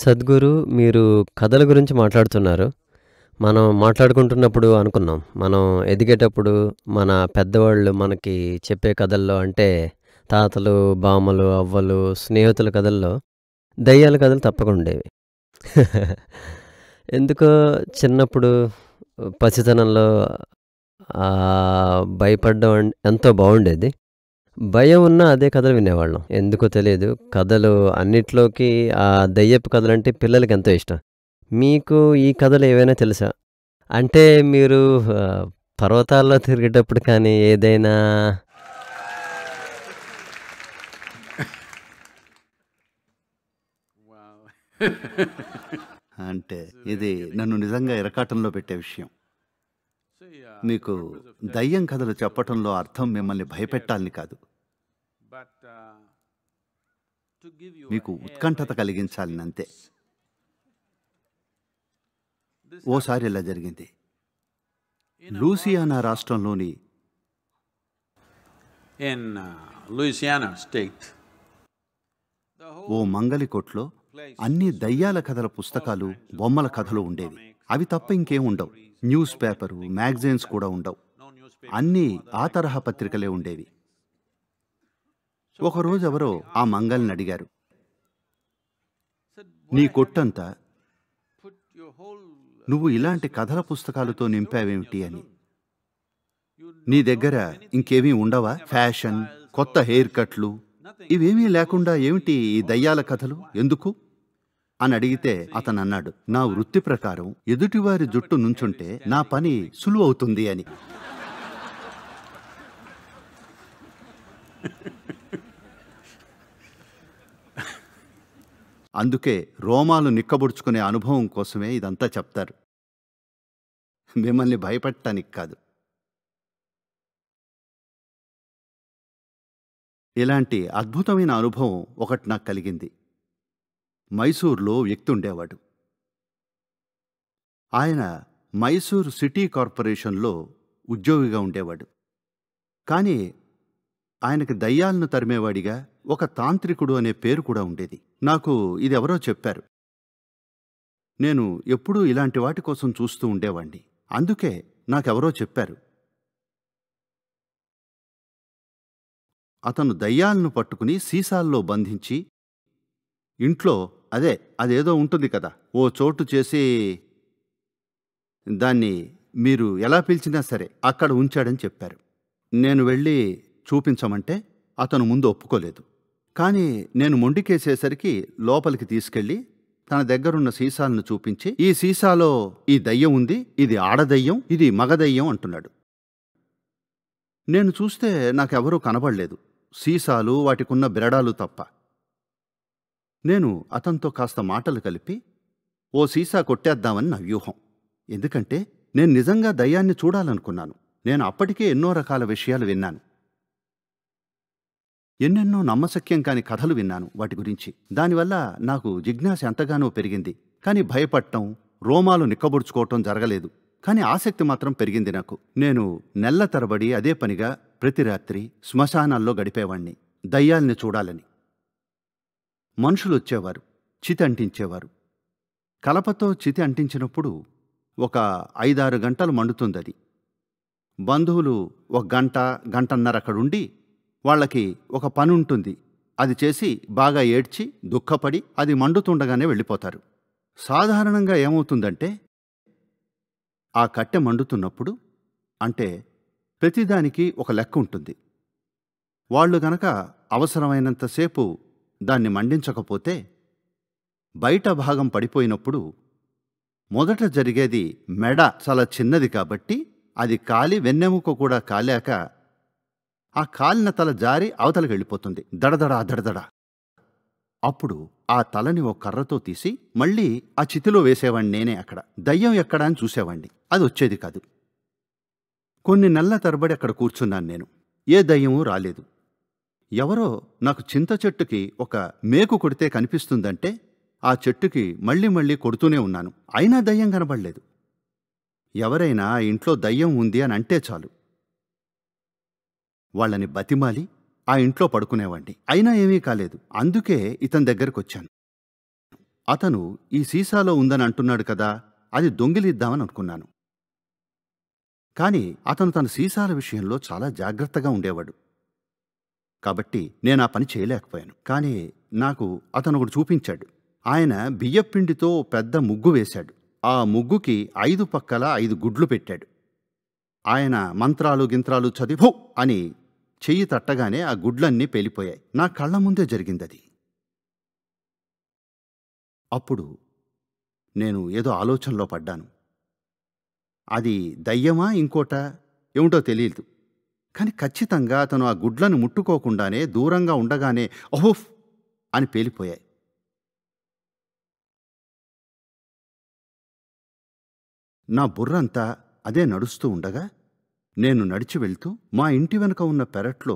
సద్గురు మీరు కథల గురించి మాట్లాడుతున్నారు మనం మాట్లాడుకుంటున్నప్పుడు అనుకున్నాం మనం ఎదిగేటప్పుడు మన పెద్దవాళ్ళు మనకి చెప్పే కథల్లో అంటే తాతలు బామలు అవ్వలు స్నేహితుల కథల్లో దయ్యాల కథలు తప్పకుండా ఎందుకో చిన్నప్పుడు పసితనంలో భయపడ్డం ఎంతో బాగుండేది భయం ఉన్నా అదే కథలు వినేవాళ్ళం ఎందుకో తెలియదు కథలు అన్నిట్లోకి ఆ దయ్యపు కథలు అంటే పిల్లలకి ఎంతో ఇష్టం మీకు ఈ కథలు ఏవైనా తెలుసా అంటే మీరు పర్వతాల్లో తిరిగేటప్పుడు కానీ ఏదైనా అంటే ఇది నన్ను నిజంగా ఇరకాటంలో పెట్టే విషయం మీకు దయ్యం కథలు చెప్పటంలో అర్థం మిమ్మల్ని భయపెట్టాలని కాదు మీకు ఉత్కంఠత కలిగించాలనంతే ఓసారి ఇలా జరిగింది లూసియానా రాష్ట్రంలోని uh, ఓ కొట్లో అన్ని దయ్యాల కథల పుస్తకాలు బొమ్మల కథలు ఉండేవి అవి తప్ప uh, ఇంకేం ఉండవు న్యూస్ పేపరు మ్యాగజైన్స్ కూడా ఉండవు అన్నీ ఆ తరహా పత్రికలే ఉండేవి ఒకరోజు ఎవరో ఆ మంగల్ని అడిగారు నీ కొట్టంతా నువ్వు ఇలాంటి కథల పుస్తకాలతో నింపావేమిటి అని నీ దగ్గర ఇంకేమీ ఉండవా ఫ్యాషన్ కొత్త హెయిర్ కట్లు ఇవేమీ లేకుండా ఏమిటి ఈ దయ్యాల కథలు ఎందుకు అని అడిగితే అతను అన్నాడు నా వృత్తి ప్రకారం ఎదుటివారి జుట్టు నుంచుంటే నా పని సులువవుతుంది అని అందుకే రోమాలు నిక్కబుడుచుకునే అనుభవం కోసమే ఇదంతా చెప్తారు మిమ్మల్ని భయపెట్టడానికి కాదు ఇలాంటి అద్భుతమైన అనుభవం ఒకటి నాకు కలిగింది మైసూర్లో వ్యక్తి ఉండేవాడు ఆయన మైసూర్ సిటీ కార్పొరేషన్లో ఉద్యోగిగా ఉండేవాడు కానీ ఆయనకి దయ్యాలను తరిమేవాడిగా ఒక తాంత్రికుడు అనే పేరు కూడా ఉండేది నాకు ఇదెవరో చెప్పారు నేను ఎప్పుడూ ఇలాంటి వాటి కోసం చూస్తూ ఉండేవాణ్ణి అందుకే నాకెవరో చెప్పారు అతను దయ్యాలను పట్టుకుని సీసాల్లో బంధించి ఇంట్లో అదే అదేదో ఉంటుంది కదా ఓ చోటు చేసి దాన్ని మీరు ఎలా పిలిచినా సరే అక్కడ ఉంచాడని చెప్పారు నేను వెళ్ళి చూపించమంటే అతను ముందు ఒప్పుకోలేదు కానీ నేను మొండికేసేసరికి లోపలికి తీసుకెళ్లి తన దగ్గరున్న సీసాలను చూపించి ఈ సీసాలో ఈ దయ్యం ఉంది ఇది ఆడదయ్యం ఇది మగదయ్యం అంటున్నాడు నేను చూస్తే నాకెవరూ కనబడలేదు సీసాలు వాటికున్న బిరడాలు తప్ప నేను అతనితో కాస్త మాటలు కలిపి ఓ సీసా కొట్టేద్దామని నా వ్యూహం ఎందుకంటే నేను నిజంగా దయ్యాన్ని చూడాలనుకున్నాను నేను అప్పటికే ఎన్నో రకాల విషయాలు విన్నాను ఎన్నెన్నో నమ్మశక్యం కాని కథలు విన్నాను వాటి గురించి దానివల్ల నాకు జిజ్ఞాస ఎంతగానో పెరిగింది కానీ భయపడటం రోమాలు నిక్కబుడుచుకోవటం జరగలేదు కానీ ఆసక్తి మాత్రం పెరిగింది నాకు నేను నెల్ల తరబడి అదే పనిగా ప్రతి రాత్రి శ్మశానాల్లో గడిపేవాణ్ణి దయ్యాల్ని చూడాలని మనుషులు వచ్చేవారు చితి అంటించేవారు కలపతో చితి అంటించినప్పుడు ఒక ఐదారు గంటలు మండుతుందది బంధువులు ఒక గంట గంటన్నర అక్కడుండి వాళ్ళకి ఒక పని ఉంటుంది అది చేసి బాగా ఏడ్చి దుఃఖపడి అది మండుతుండగానే వెళ్ళిపోతారు సాధారణంగా ఏమవుతుందంటే ఆ కట్టె మండుతున్నప్పుడు అంటే ప్రతిదానికి ఒక లెక్క ఉంటుంది వాళ్ళు గనక అవసరమైనంతసేపు దాన్ని మండించకపోతే బయట భాగం పడిపోయినప్పుడు మొదట జరిగేది మెడ చాలా చిన్నది కాబట్టి అది కాలి వెన్నెముక కూడా కాలాక ఆ కాలిన తల జారి అవతలకి వెళ్ళిపోతుంది దడదడా దడదడా అప్పుడు ఆ తలని ఓ కర్రతో తీసి మళ్ళీ ఆ చితిలో వేసేవాణ్ణి నేనే అక్కడ దయ్యం ఎక్కడా అని చూసేవాణ్ణి అది వచ్చేది కాదు కొన్ని నెలల తరబడి అక్కడ కూర్చున్నాను నేను ఏ దయ్యమూ రాలేదు ఎవరో నాకు చింత చెట్టుకి ఒక మేకు కొడితే కనిపిస్తుందంటే ఆ చెట్టుకి మళ్ళీ మళ్ళీ కొడుతూనే ఉన్నాను అయినా దయ్యం కనబడలేదు ఎవరైనా ఇంట్లో దయ్యం ఉంది అని అంటే చాలు వాళ్ళని బతిమాలి ఆ ఇంట్లో పడుకునేవాణ్ణి అయినా ఏమీ కాలేదు అందుకే ఇతని దగ్గరకొచ్చాను అతను ఈ సీసాలో ఉందని అంటున్నాడు కదా అది దొంగిలిద్దామని అనుకున్నాను కానీ అతను తన సీసాల విషయంలో చాలా జాగ్రత్తగా ఉండేవాడు కాబట్టి నేను ఆ పని చేయలేకపోయాను కానీ నాకు అతను ఒకడు చూపించాడు ఆయన బియ్యపిండితో పెద్ద ముగ్గు వేశాడు ఆ ముగ్గుకి ఐదు పక్కల ఐదు గుడ్లు పెట్టాడు ఆయన మంత్రాలు గింత్రాలు చదివో అని చెయ్యి తట్టగానే ఆ గుడ్లన్నీ పేలిపోయాయి నా కళ్ళ ముందే జరిగిందది అప్పుడు నేను ఏదో ఆలోచనలో పడ్డాను అది దయ్యమా ఇంకోట ఏమిటో తెలియదు కానీ ఖచ్చితంగా అతను ఆ గుడ్లను ముట్టుకోకుండానే దూరంగా ఉండగానే ఓహోఫ్ అని పేలిపోయాయి నా బుర్రంతా అదే నడుస్తూ ఉండగా నేను నడిచి వెళ్తూ మా ఇంటి వెనుక ఉన్న పెరట్లో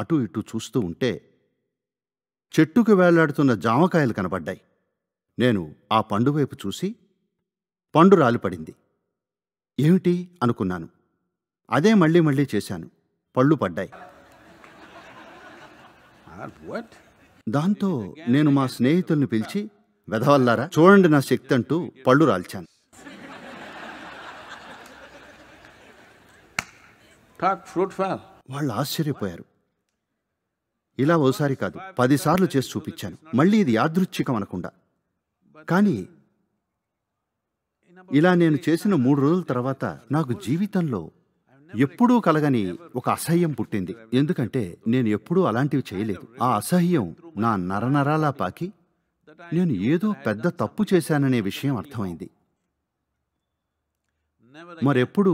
అటు ఇటు చూస్తూ ఉంటే చెట్టుకు వేలాడుతున్న జామకాయలు కనబడ్డాయి నేను ఆ పండు వైపు చూసి పండు రాలిపడింది ఏమిటి అనుకున్నాను అదే మళ్ళీ మళ్ళీ చేశాను పళ్ళు పడ్డాయి దాంతో నేను మా స్నేహితుల్ని పిలిచి వెధవల్లారా చూడండి నా శక్తి అంటూ పళ్ళు రాల్చాను టాక్ ఫ్రూట్ ఫాల్ వాళ్ళు ఆశ్చర్యపోయారు ఇలా ఓసారి కాదు పదిసార్లు చేసి చూపించాను మళ్ళీ ఇది యాదృచ్ఛికం అనకుండా కానీ ఇలా నేను చేసిన మూడు రోజుల తర్వాత నాకు జీవితంలో ఎప్పుడూ కలగని ఒక అసహ్యం పుట్టింది ఎందుకంటే నేను ఎప్పుడూ అలాంటివి చేయలేదు ఆ అసహ్యం నా నరనరాలా పాకి నేను ఏదో పెద్ద తప్పు చేశాననే విషయం అర్థమైంది మరెప్పుడు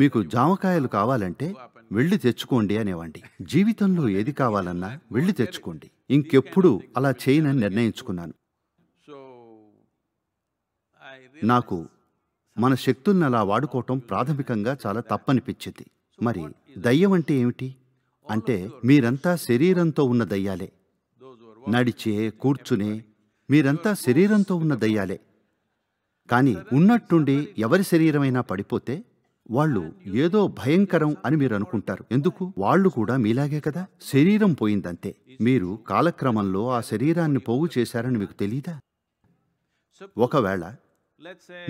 మీకు జామకాయలు కావాలంటే వెళ్ళి తెచ్చుకోండి అనేవాడి జీవితంలో ఏది కావాలన్నా వెళ్ళి తెచ్చుకోండి ఇంకెప్పుడు అలా చేయనని నిర్ణయించుకున్నాను నాకు మన శక్తుల్ని అలా వాడుకోవటం ప్రాథమికంగా చాలా తప్పనిపించింది మరి దయ్యం అంటే ఏమిటి అంటే మీరంతా శరీరంతో ఉన్న దయ్యాలే నడిచే కూర్చునే మీరంతా శరీరంతో ఉన్న దయ్యాలే కానీ ఉన్నట్టుండి ఎవరి శరీరమైనా పడిపోతే వాళ్ళు ఏదో భయంకరం అని మీరు అనుకుంటారు ఎందుకు వాళ్ళు కూడా మీలాగే కదా శరీరం పోయిందంతే మీరు కాలక్రమంలో ఆ శరీరాన్ని పోగు చేశారని మీకు తెలీదా ఒకవేళ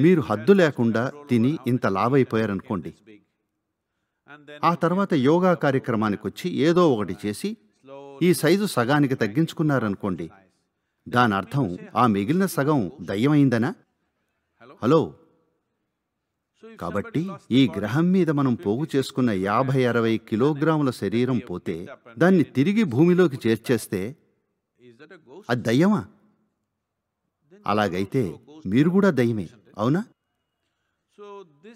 మీరు హద్దు లేకుండా తిని ఇంత లావైపోయారనుకోండి ఆ తర్వాత యోగా కార్యక్రమానికి వచ్చి ఏదో ఒకటి చేసి ఈ సైజు సగానికి తగ్గించుకున్నారనుకోండి దాని అర్థం ఆ మిగిలిన సగం దయ్యమైందనా హలో కాబట్టి ఈ గ్రహం మీద మనం పోగు చేసుకున్న యాభై అరవై కిలోగ్రాముల శరీరం పోతే దాన్ని తిరిగి భూమిలోకి చేర్చేస్తే అది దయ్యమా అలాగైతే మీరు కూడా దయ్యమే అవునా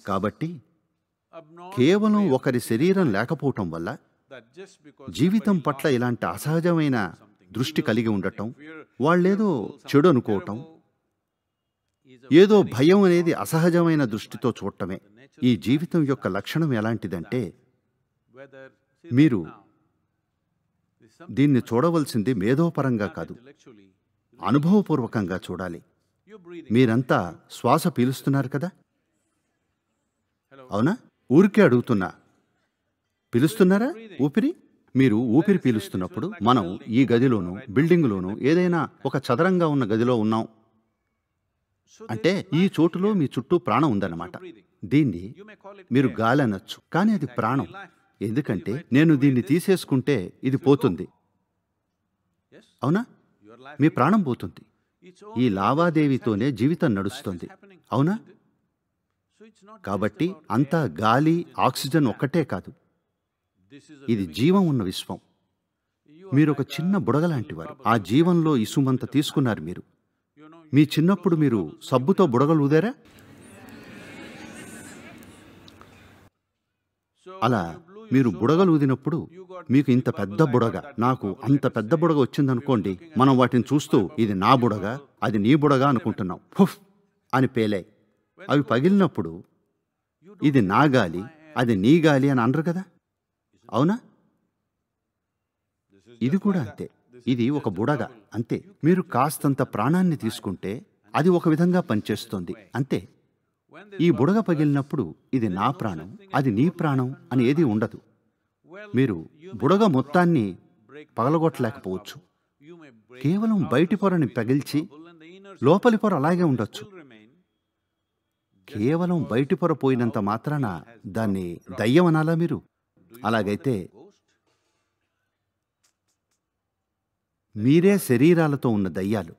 కాబట్టి కేవలం ఒకరి శరీరం లేకపోవటం వల్ల జీవితం పట్ల ఇలాంటి అసహజమైన దృష్టి కలిగి ఉండటం వాళ్ళేదో చెడు అనుకోవటం ఏదో భయం అనేది అసహజమైన దృష్టితో చూడటమే ఈ జీవితం యొక్క లక్షణం ఎలాంటిదంటే మీరు దీన్ని చూడవలసింది మేధోపరంగా కాదు అనుభవపూర్వకంగా చూడాలి మీరంతా శ్వాస పీలుస్తున్నారు కదా అవునా ఊరికే అడుగుతున్నా పిలుస్తున్నారా ఊపిరి మీరు ఊపిరి పీలుస్తున్నప్పుడు మనం ఈ గదిలోనూ బిల్డింగ్లోను ఏదైనా ఒక చదరంగా ఉన్న గదిలో ఉన్నాం అంటే ఈ చోటులో మీ చుట్టూ ప్రాణం ఉందన్నమాట దీన్ని మీరు గాలి అనొచ్చు కానీ అది ప్రాణం ఎందుకంటే నేను దీన్ని తీసేసుకుంటే ఇది పోతుంది అవునా మీ ప్రాణం పోతుంది ఈ లావాదేవీతోనే జీవితం నడుస్తుంది అవునా కాబట్టి అంతా గాలి ఆక్సిజన్ ఒక్కటే కాదు ఇది జీవం ఉన్న విశ్వం మీరు ఒక చిన్న బుడగలాంటి వారు ఆ జీవంలో ఇసుమంత తీసుకున్నారు మీరు మీ చిన్నప్పుడు మీరు సబ్బుతో బుడగలు ఊదారా అలా మీరు బుడగలు ఊదినప్పుడు మీకు ఇంత పెద్ద బుడగ నాకు అంత పెద్ద బుడగ వచ్చిందనుకోండి మనం వాటిని చూస్తూ ఇది నా బుడగ అది నీ బుడగ అనుకుంటున్నాం హుఫ్ అని పేలాయి అవి పగిలినప్పుడు ఇది నా గాలి అది నీ గాలి అని అనరు కదా అవునా ఇది కూడా అంతే ఇది ఒక బుడగ అంతే మీరు కాస్తంత ప్రాణాన్ని తీసుకుంటే అది ఒక విధంగా పనిచేస్తుంది అంతే ఈ బుడగ పగిలినప్పుడు ఇది నా ప్రాణం అది నీ ప్రాణం అని ఏది ఉండదు మీరు బుడగ మొత్తాన్ని పగలగొట్టలేకపోవచ్చు కేవలం బయటి పొరని పగిల్చి లోపలి పొర అలాగే ఉండొచ్చు కేవలం బయటి పొర పోయినంత మాత్రాన దాన్ని దయ్యం అనాలా మీరు అలాగైతే మీరే శరీరాలతో ఉన్న దయ్యాలు